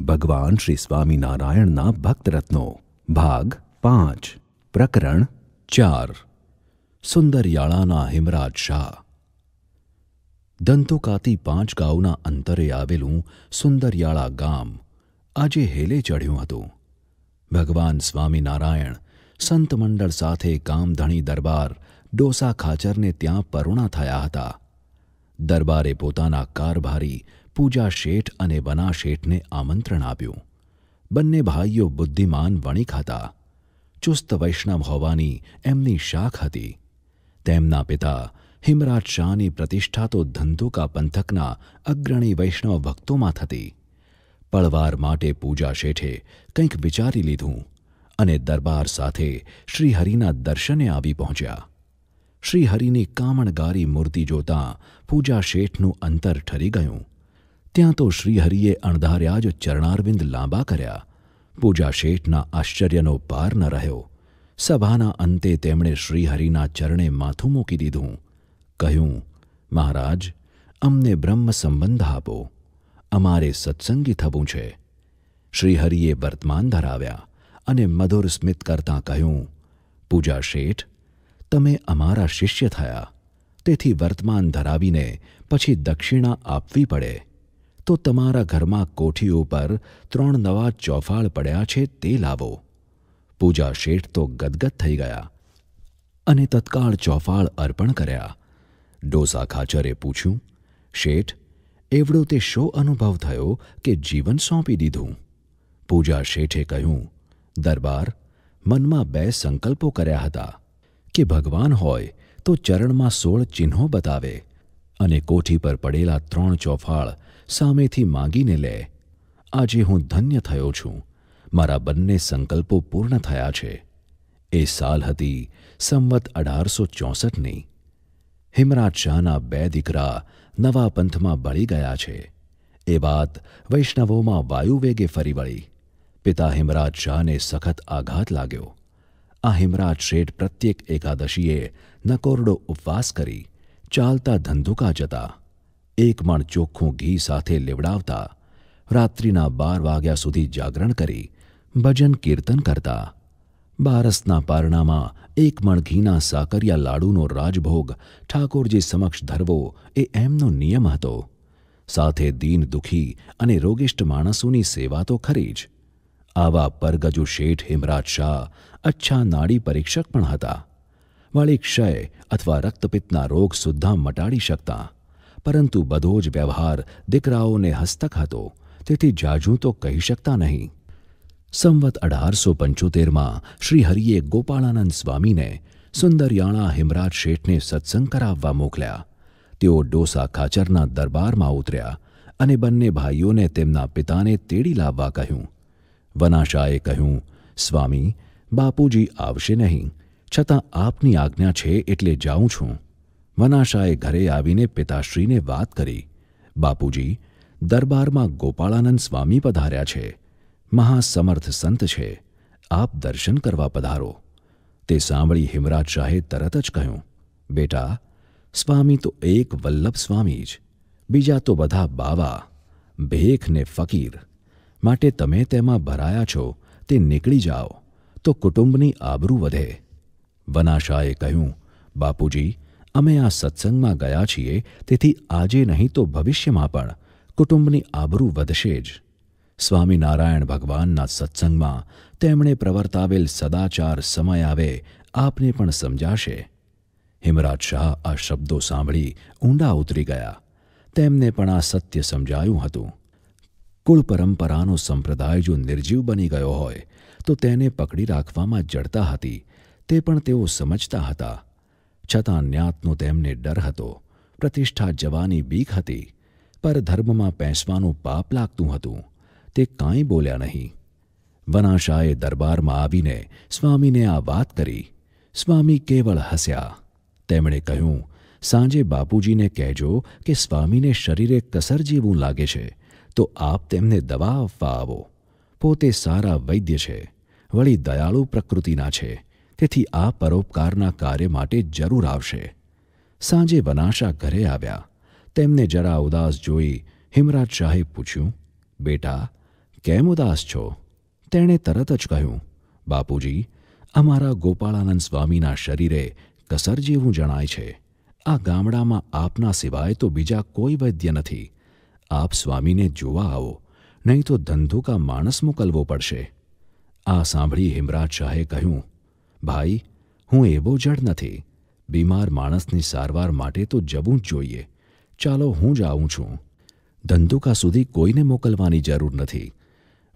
ભગવાન શ્રી સ્વામિનારાયણના ભક્તરત્નો ભાગ પાંચ પ્રકરણ ચાર સુંદરિયાળાના હિમરાજ શાહ દંતુકાતી પાંચ ગાઉના અંતરે આવેલું સુંદરયાળા ગામ આજે હેલે ચઢ્યું હતું ભગવાન સ્વામિનારાયણ સંત મંડળ સાથે ગામધણી દરબાર ડોસા ખાચરને ત્યાં પરુણા થયા હતા દરબારે પોતાના કારભારી પૂજા શેઠ અને બના શેઠને આમંત્રણ આપ્યું બંને ભાઈઓ બુદ્ધિમાન વણિક હતા ચુસ્ત વૈષ્ણવ હોવાની એમની શાખ હતી તેમના પિતા હિમરાજ શાહની પ્રતિષ્ઠા તો ધંધુકા પંથકના અગ્રણી વૈષ્ણવ ભક્તોમાં થતી પળવાર માટે પૂજા શેઠે કંઈક વિચારી લીધું અને દરબાર સાથે શ્રીહરિના દર્શને આવી પહોંચ્યા શ્રીહરિની કામણગારી મૂર્તિ જોતાં પૂજા શેઠનું અંતર ઠરી ગયું ત્યાં તો શ્રીહરિએ અણધાર્યા જ ચરણારવિંદ લાંબા કર્યા પૂજા શેઠના આશ્ચર્યનો પાર ન રહ્યો સભાના અંતે તેમણે શ્રીહરિના ચરણે માથું મૂકી દીધું કહ્યું મહારાજ અમને બ્રહ્મ સંબંધ આપો અમારે સત્સંગી થવું છે શ્રીહરિએ વર્તમાન ધરાવ્યા અને મધુર સ્મિત કરતાં કહ્યું પૂજા શેઠ તમે અમારા શિષ્ય થયા તેથી વર્તમાન ધરાવીને પછી દક્ષિણા આપવી પડે તો તમારા ઘરમાં કોઠી ઉપર ત્રણ નવા ચોફાળ પડ્યા છે તે લાવો પૂજા શેઠ તો ગદગદ થઈ ગયા અને તત્કાળ ચોફાળ અર્પણ કર્યા ડોસા ખાચરે પૂછ્યું શેઠ એવડો તે શો અનુભવ થયો કે જીવન સોંપી દીધું પૂજા શેઠે કહ્યું દરબાર મનમાં બે સંકલ્પો કર્યા હતા કે ભગવાન હોય તો ચરણમાં સોળ ચિહ્નો બતાવે અને કોઠી પર પડેલા ત્રણ ચોફાળ સામેથી માગીને લે આજે હું ધન્ય થયો છું મારા બંને સંકલ્પો પૂર્ણ થયા છે એ સાલ હતી સંવત અઢારસો ચોસઠની હિમરાજ શાહના બે દીકરા નવા પંથમાં બળી ગયા છે એ વાત વૈષ્ણવોમાં વાયુવેગે ફરી વળી પિતા હિમરાજ શાહને સખત આઘાત લાગ્યો આ હિમરાજ શેઠ પ્રત્યેક એકાદશીએ નકોરડો ઉપવાસ કરી ચાલતા ધંધુકા જતા એક મણ ચોખ્ખું ઘી સાથે લેવડાવતા રાત્રિના બાર વાગ્યા સુધી જાગરણ કરી ભજન કીર્તન કરતા બારસના પારણામાં એક મણ ઘીના સાકરિયા લાડુનો રાજભોગ ઠાકોરજી સમક્ષ ધરવો એ એમનો નિયમ હતો સાથે દીન દુઃખી અને રોગિષ્ટ માણસોની સેવા તો ખરી જ આવા પરગજુ શેઠ હિમરાજ શાહ અચ્છા નાડી પરીક્ષક પણ હતા વળી ક્ષય અથવા રક્તપિત્તના રોગ સુદ્ધા મટાડી શકતા પરંતુ બધો જ વ્યવહાર દીકરાઓને હસ્તક હતો તેથી જાજુ તો કહી શકતા નહીં સંવત અઢારસો પંચોતેરમાં શ્રીહરિએ ગોપાળાનંદ સ્વામીને સુંદરયાણા હિમરાજ શેઠને સત્સંગ કરાવવા મોકલ્યા તેઓ ડોસા ખાચરના દરબારમાં ઉતર્યા અને બંને ભાઈઓને તેમના પિતાને તેડી લાવવા કહ્યું વનાશાએ કહ્યું સ્વામી બાપુજી આવશે નહીં છતાં આપની આજ્ઞા છે એટલે જાઉં છું મનાશાએ ઘરે આવીને પિતાશ્રીને વાત કરી બાપુજી દરબારમાં ગોપાળાનંદ સ્વામી પધાર્યા છે મહાસમર્થ સંત છે આપ દર્શન કરવા પધારો તે સાંભળી હિમરાજ શાહે તરત જ કહ્યું બેટા સ્વામી તો એક વલ્લભ સ્વામી જ બીજા તો બધા બાવા ભેખ ને ફકીર માટે તમે તેમાં ભરાયા છો તે નીકળી જાઓ તો કુટુંબની આબરૂ વધે વનાશાએ કહ્યું બાપુજી અમે આ સત્સંગમાં ગયા છીએ તેથી આજે નહીં તો ભવિષ્યમાં પણ કુટુંબની આબરૂ વધશે જ સ્વામિનારાયણ ભગવાનના સત્સંગમાં તેમણે પ્રવર્તાવેલ સદાચાર સમય આવે આપને પણ સમજાશે હિમરાજ શાહ આ શબ્દો સાંભળી ઊંડા ઉતરી ગયા તેમને પણ આ સત્ય સમજાયું હતું કુળ પરંપરાનો સંપ્રદાય જો નિર્જીવ બની ગયો હોય તો તેને પકડી રાખવામાં જડતા હતી તે પણ તેઓ સમજતા હતા છતાં ન્યાતનો તેમને ડર હતો પ્રતિષ્ઠા જવાની બીક હતી પર ધર્મમાં પેંસવાનું પાપ લાગતું હતું તે કાંઈ બોલ્યા નહીં વનાશાએ દરબારમાં આવીને સ્વામીને આ વાત કરી સ્વામી કેવળ હસ્યા તેમણે કહ્યું સાંજે બાપુજીને કહેજો કે સ્વામીને શરીરે કસર જેવું લાગે છે તો આપ તેમને દવા આપવા આવો પોતે સારા વૈદ્ય છે વળી દયાળુ પ્રકૃતિના છે તેથી આ પરોપકારના કાર્ય માટે જરૂર આવશે સાંજે વનાશા ઘરે આવ્યા તેમને જરા ઉદાસ જોઈ હિમરાજ શાહે પૂછ્યું બેટા કેમ ઉદાસ છો તેણે તરત જ કહ્યું બાપુજી અમારા ગોપાળાનંદ સ્વામીના શરીરે કસર જેવું જણાય છે આ ગામડામાં આપના સિવાય તો બીજા કોઈ વૈદ્ય નથી આપ સ્વામીને જોવા આવો નહીં તો ધંધુકા માણસ મોકલવો પડશે આ સાંભળી હિમરાજ શાહે કહ્યું ભાઈ હું એવો જડ નથી બીમાર માણસની સારવાર માટે તો જવું જ જોઈએ ચાલો હું જ આવું છું ધંધુકા સુધી કોઈને મોકલવાની જરૂર નથી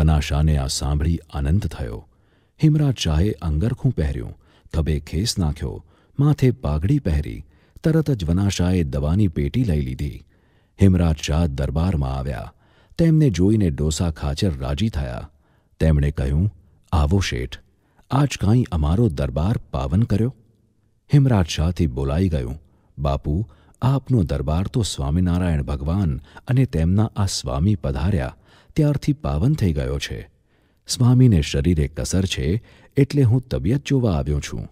વનાશાને આ સાંભળી આનંદ થયો હિમરાજ શાહે અંગરખું પહેર્યું ખભે ખેસ નાખ્યો માથે પાઘડી પહેરી તરત જ વનાશાએ દવાની પેટી લઈ લીધી હિમરાજ શાહ દરબારમાં આવ્યા તેમને જોઈને ડોસા ખાચર રાજી થયા તેમણે કહ્યું આવો શેઠ આજ કાંઈ અમારો દરબાર પાવન કર્યો હિમરાજ શાહથી બોલાઈ ગયું બાપુ આપનો દરબાર તો સ્વામિનારાયણ ભગવાન અને તેમના આ સ્વામી પધાર્યા ત્યારથી પાવન થઈ ગયો છે સ્વામીને શરીરે કસર છે એટલે હું તબિયત જોવા આવ્યો છું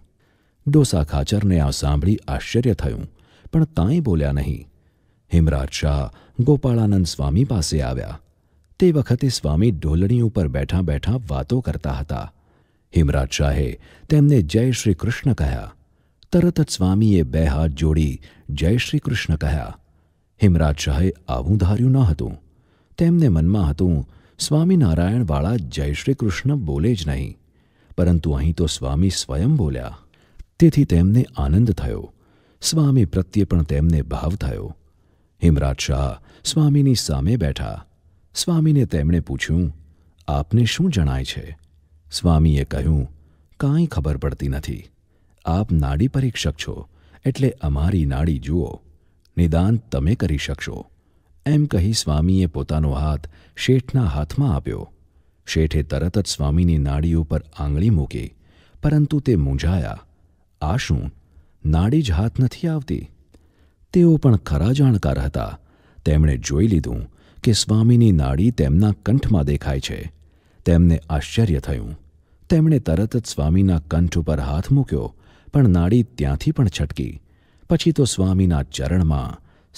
ડોસા ખાચરને આ સાંભળી આશ્ચર્ય થયું પણ કાંઈ બોલ્યા નહીં હિમરાજ શાહ ગોપાળાનંદ સ્વામી પાસે આવ્યા તે વખતે સ્વામી ઢોલણી ઉપર બેઠા બેઠા વાતો કરતા હતા હિમરાજ શાહે તેમને જય શ્રી કૃષ્ણ કહ્યા તરત જ સ્વામીએ બે હાથ જોડી જય શ્રી કૃષ્ણ કહ્યા હિમરાજ શાહે આવું ધાર્યું ન હતું તેમને મનમાં હતું સ્વામિનારાયણવાળા જય શ્રી કૃષ્ણ બોલે જ નહીં પરંતુ અહીં તો સ્વામી સ્વયં બોલ્યા તેથી તેમને આનંદ થયો સ્વામી પ્રત્યે પણ તેમને ભાવ થયો હિમરાજ શાહ સ્વામીની સામે બેઠા સ્વામીને તેમણે પૂછ્યું આપને શું જણાય છે સ્વામીએ કહ્યું કાંઈ ખબર પડતી નથી આપ નાડી પરીક્ષક છો એટલે અમારી નાડી જુઓ નિદાન તમે કરી શકશો એમ કહી સ્વામીએ પોતાનો હાથ શેઠના હાથમાં આપ્યો શેઠે તરત જ સ્વામીની નાડી ઉપર આંગળી મૂકી પરંતુ તે મૂંઝાયા આ શું નાડી જ હાથ નથી આવતી તેઓ પણ ખરા જાણકાર હતા તેમણે જોઈ લીધું કે સ્વામીની નાડી તેમના કંઠમાં દેખાય છે તેમને આશ્ચર્ય થયું તેમણે તરત જ સ્વામીના કંઠ ઉપર હાથ મૂક્યો પણ નાડી ત્યાંથી પણ છટકી પછી તો સ્વામીના ચરણમાં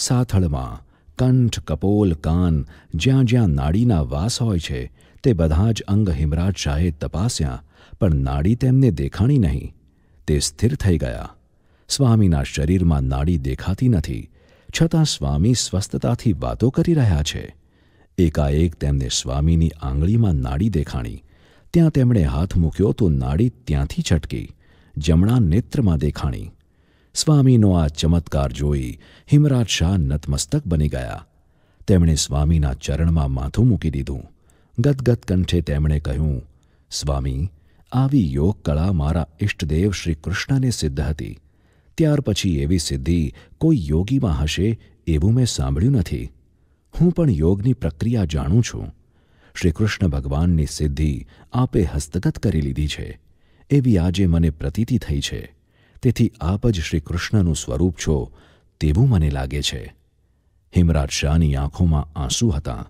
સાથળમાં કંઠ કપોલ કાન જ્યાં જ્યાં નાડીના વાસ હોય છે તે બધા જ અંગ હિમરાજ શાહે તપાસ્યા પણ નાડી તેમને દેખાણી નહીં તે સ્થિર થઈ ગયા સ્વામીના શરીરમાં નાડી દેખાતી નથી છતાં સ્વામી સ્વસ્થતાથી વાતો કરી રહ્યા છે એકાએક તેમને સ્વામીની આંગળીમાં નાડી દેખાણી ત્યાં તેમણે હાથ મૂક્યો તો નાડી ત્યાંથી છટકી જમણા નેત્રમાં દેખાણી સ્વામીનો આ ચમત્કાર જોઈ હિમરાજ શાહ નતમસ્તક બની ગયા તેમણે સ્વામીના ચરણમાં માથું મૂકી દીધું ગદગદ કંઠે તેમણે કહ્યું સ્વામી આવી યોગ કળા મારા ઇષ્ટદેવ શ્રી કૃષ્ણને સિદ્ધ હતી ત્યાર પછી એવી સિદ્ધિ કોઈ યોગીમાં હશે એવું મેં સાંભળ્યું નથી હું પણ યોગની પ્રક્રિયા જાણું છું શ્રીકૃષ્ણ ભગવાનની સિદ્ધિ આપે હસ્તગત કરી લીધી છે એવી આજે મને પ્રતીતિ થઈ છે તેથી આપ જ શ્રીકૃષ્ણનું સ્વરૂપ છો તેવું મને લાગે છે હિમરાજ શાહની આંખોમાં આંસુ હતા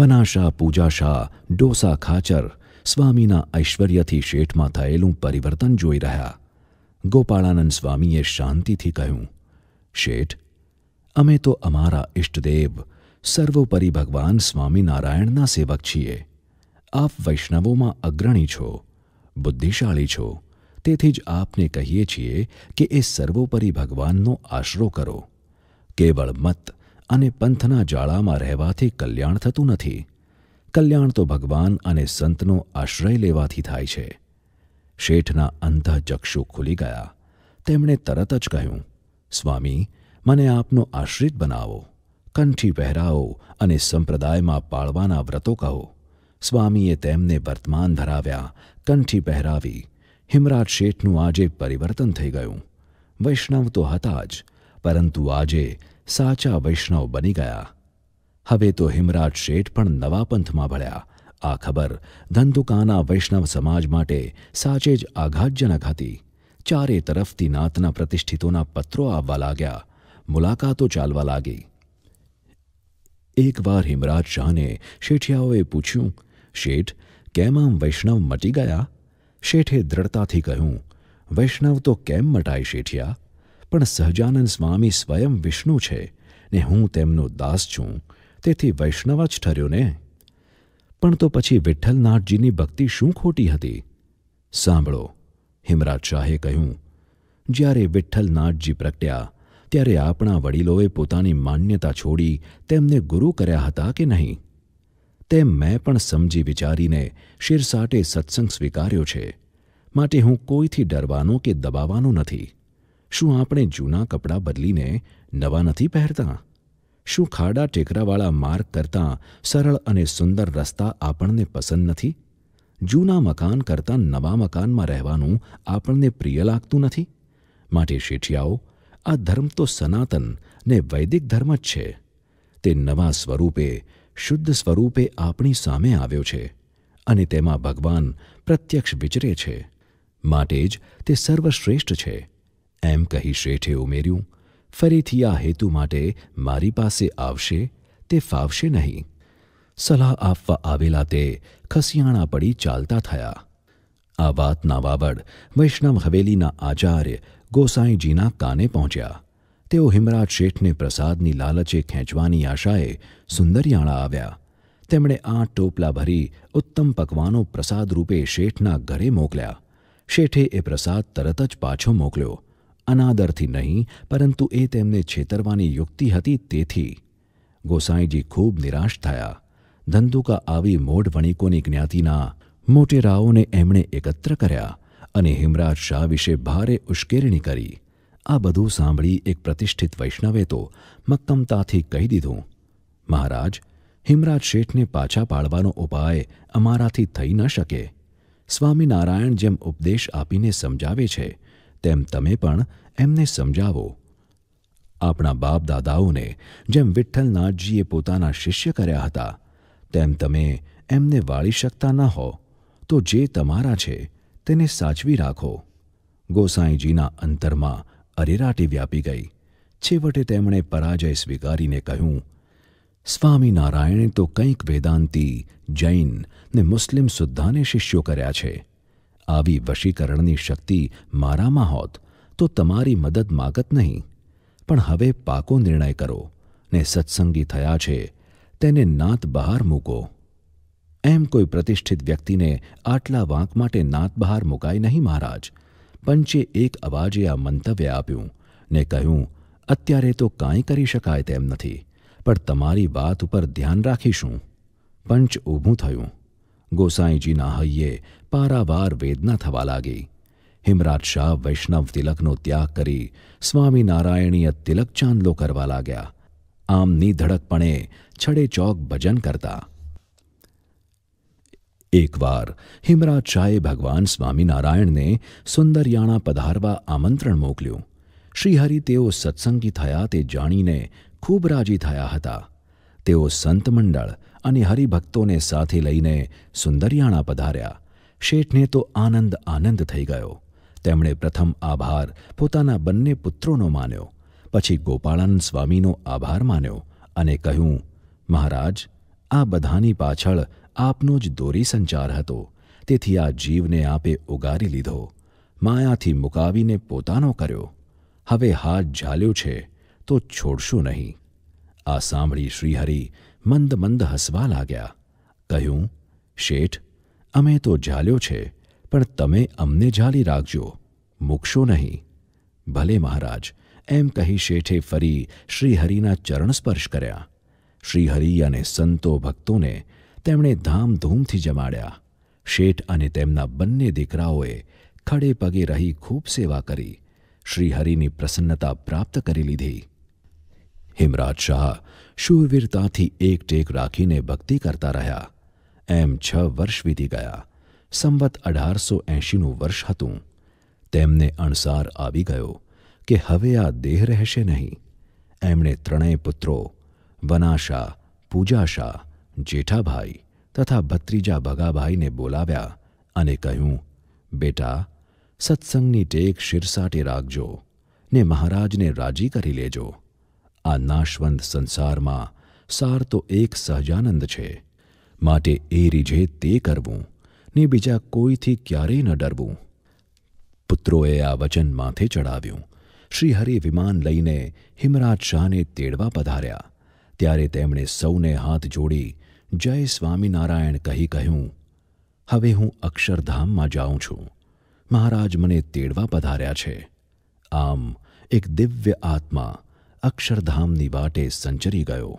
વનાશા પૂજાશા ડોસા ખાચર સ્વામીના ઐશ્વર્યથી શેઠમાં થયેલું પરિવર્તન જોઈ રહ્યા ગોપાળાનંદ સ્વામીએ શાંતિથી કહ્યું શેઠ અમે તો અમારા ઇષ્ટદેવ સર્વોપરી ભગવાન સ્વામિનારાયણના સેવક છીએ આપ વૈષ્ણવોમાં અગ્રણી છો બુદ્ધિશાળી છો તેથી જ આપને કહીએ છીએ કે એ સર્વોપરી ભગવાનનો આશરો કરો કેવળ મત અને પંથના જાળામાં રહેવાથી કલ્યાણ થતું નથી કલ્યાણ તો ભગવાન અને સંતનો આશ્રય લેવાથી થાય છે શેઠના અંધચક્ષુ ખુલી ગયા તેમણે તરત જ કહ્યું સ્વામી મને આપનો આશ્રિત બનાવો કંઠી પહેરાવો અને સંપ્રદાયમાં પાળવાના વ્રતો કહો સ્વામીએ તેમને વર્તમાન ધરાવ્યા કંઠી પહેરાવી હિમરાજ શેઠનું આજે પરિવર્તન થઈ ગયું વૈષ્ણવ તો હતા જ પરંતુ આજે સાચા વૈષ્ણવ બની ગયા હવે તો હિમરાજ શેઠ પણ નવા પંથમાં ભળ્યા આ ખબર ધન દુકાના વૈષ્ણવ સમાજ માટે સાચે જ આઘાતજનક હતી ચારે તરફથી નાતના પ્રતિષ્ઠિતોના પત્રો આવવા લાગ્યા મુલાકાતો ચાલવા લાગી એકવાર હિમરાજ શાહે શેઠિયાઓ એ પૂછ્યું શેઠ કેમમ વૈષ્ણવ મટી ગયા શેઠે દૃઢતાથી કહ્યું વૈષ્ણવ તો કેમ મટાય શેઠિયા પણ સહજાનંદ સ્વામી સ્વયં વિષ્ણુ છે ને હું તેમનો দাস છું તેથી વૈષ્ણવ જ ઠર્યો ને પણ તો પછી વિઠ્ઠલનાથજીની ભક્તિ શું ખોટી હતી સાંભળો હિમરાજ શાહે કહ્યું જ્યારે વિઠ્ઠલનાથજી પ્રગટ્યા ત્યારે આપણા વડીલોએ પોતાની માન્યતા છોડી તેમને ગુરુ કર્યા હતા કે નહીં તેમ મેં પણ સમજી વિચારીને શિરસાટે સત્સંગ સ્વીકાર્યો છે માટે હું કોઈથી ડરવાનો કે દબાવવાનો નથી શું આપણે જૂના કપડાં બદલીને નવા નથી પહેરતા શું ખાડા ટેકરાવાળા માર્ગ કરતાં સરળ અને સુંદર રસ્તા આપણને પસંદ નથી જૂના મકાન કરતાં નવા મકાનમાં રહેવાનું આપણને પ્રિય લાગતું નથી માટે શેઠિયાઓ આ ધર્મ તો સનાતન ને વૈદિક ધર્મ જ છે તે નવા સ્વરૂપે શુદ્ધ સ્વરૂપે આપણી સામે આવ્યો છે અને તેમાં ભગવાન પ્રત્યક્ષ વિચરે છે માટે જ તે સર્વશ્રેષ્ઠ છે એમ કહી શેઠે ઉમેર્યું ફરીથી આ હેતુ માટે મારી પાસે આવશે તે ફાવશે નહીં સલાહ આપવા આવેલા તે ખસિયાણા પડી ચાલતા થયા આ વાતના વાવડ વૈષ્ણવ હવેલીના આચાર્ય ગોસાઈજીના કાને પહોંચ્યા તેઓ હિમરાજ શેઠને પ્રસાદની લાલચે ખેંચવાની આશાએ સુંદરિયાણા આવ્યા તેમણે આ ટોપલા ભરી ઉત્તમ પકવાનો પ્રસાદ રૂપે શેઠના ઘરે મોકલ્યા શેઠે એ પ્રસાદ તરત જ પાછો મોકલ્યો અનાદરથી નહીં પરંતુ એ તેમને છેતરવાની યુક્તિ હતી તેથી ગોસાઈજી ખૂબ નિરાશ થયા ધંધુકા આવી મોઢ વણિકોની જ્ઞાતિના મોટેરાઓને એમણે એકત્ર કર્યા અને હિમરાજ શાહ વિશે ભારે ઉશ્કેરણી કરી આ બધું સાંભળી એક પ્રતિષ્ઠિત વૈષ્ણવે તો મક્કમતાથી કહી દીધું મહારાજ હિમરાજ શેઠને પાછા પાડવાનો ઉપાય અમારાથી થઈ ન શકે સ્વામિનારાયણ જેમ ઉપદેશ આપીને સમજાવે છે તેમ તમે પણ એમને સમજાવો આપણા બાપ દાદાઓને જેમ વિઠ્ઠલનાથજીએ પોતાના શિષ્ય કર્યા હતા તેમ તમે એમને વાળી શકતા ન હો તો જે તમારા છે તેને સાચવી રાખો ગોસાઈજીના અંતરમાં અરેરાટી વ્યાપી ગઈ છેવટે તેમણે પરાજય સ્વીકારીને કહ્યું સ્વામિનારાયણે તો કંઈક વેદાંતી જૈન ને મુસ્લિમ સુદ્ધાને શિષ્યો કર્યા છે આવી વશીકરણની શક્તિ મારામાં હોત તો તમારી મદદ માગત નહીં પણ હવે પાકો નિર્ણય કરો ને સત્સંગી થયા છે તેને નાત બહાર મૂકો એમ કોઈ પ્રતિષ્ઠિત વ્યક્તિને આટલા વાંક માટે નાત બહાર મુકાય નહીં મહારાજ પંચે એક અવાજે આ મંતવ્ય આપ્યું ને કહ્યું અત્યારે તો કાંઈ કરી શકાય તેમ નથી પણ તમારી વાત ઉપર ધ્યાન રાખીશું પંચ ઊભું થયું ગોસાઈજીના હૈયે પારાવાર વેદના થવા લાગી હિમરાજ શાહ વૈષ્ણવ તિલકનો ત્યાગ કરી સ્વામિનારાયણીય તિલક ચાંદલો કરવા લાગ્યા આમની ધડકપણે છડે ચોક ભજન કરતા એકવાર હિમરાજ શાહે ભગવાન સ્વામિનારાયણને સુંદરયાણા પધારવા આમંત્રણ મોકલ્યું શ્રીહરિ તેઓ સત્સંગી થયા તે જાણીને ખૂબ રાજી થયા હતા તેઓ સંત મંડળ અને હરિભક્તોને સાથે લઈને સુંદરિયાણા પધાર્યા શેઠને તો આનંદ આનંદ થઈ ગયો તેમણે પ્રથમ આભાર પોતાના બંને પુત્રોનો માન્યો પછી ગોપાળાનંદ સ્વામીનો આભાર માન્યો અને કહ્યું મહારાજ આ બધાની પાછળ આપનો જ દોરી સંચાર હતો તેથી આ જીવને આપે ઉગારી લીધો માયાથી મુકાવીને પોતાનો કર્યો હવે હાથ ઝાલ્યો છે તો છોડશું નહીં આ સાંભળી શ્રીહરિ મંદ મંદ હસવા લાગ્યા કહ્યું શેઠ અમે તો ઝાલ્યો છે પણ તમે અમને ઝાલી રાખજો મૂકશો નહીં ભલે મહારાજ એમ કહી શેઠે ફરી શ્રીહરિના ચરણ સ્પર્શ કર્યા શ્રીહરિ અને સંતો ભક્તોને તેમણે ધામધૂમથી જમાડ્યા શેઠ અને તેમના બંને દીકરાઓએ ખડે પગે રહી ખૂબ સેવા કરી શ્રીહરિની પ્રસન્નતા પ્રાપ્ત કરી લીધી હિમરાજ શાહ શૂરવીરતાથી એકટેક રાખીને ભક્તિ કરતા રહ્યા એમ છ વર્ષ વીતી ગયા સંવત અઢારસો એંશીનું વર્ષ હતું તેમને અણસાર આવી ગયો કે હવે આ દેહ રહેશે નહીં એમણે ત્રણેય પુત્રો વનાશા પૂજાશા જેઠાભાઈ તથા ભત્રીજા ભગાભાઈને બોલાવ્યા અને કહ્યું બેટા સત્સંગની ટેક શિરસાટે રાખજો ને મહારાજને રાજી કરી લેજો આ નાશવંત સંસારમાં સાર તો એક સહજાનંદ છે માટે એ રીજે તે કરવું ને બીજા કોઈથી ક્યારેય ન ડરવું પુત્રોએ આ વચન માથે ચડાવ્યું શ્રીહરિ વિમાન લઈને હિમરાજ શાહને તેડવા પધાર્યા ત્યારે તેમણે સૌને હાથ જોડી જય સ્વામિનારાયણ કહી કહ્યું હવે હું અક્ષરધામમાં જાઉં છું મહારાજ મને તેડવા પધાર્યા છે આમ એક દિવ્ય આત્મા અક્ષરધામની વાટે સંચરી ગયો